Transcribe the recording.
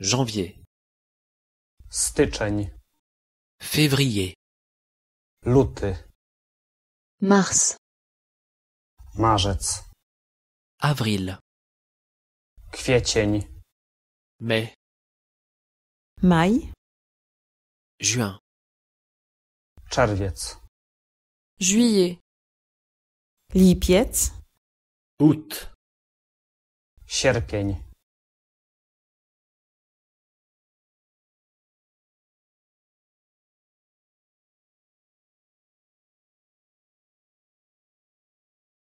janvier styczeń février luty mars marzec avril kwiecień mai maj juin czerwiec juillet lipiec août sierpień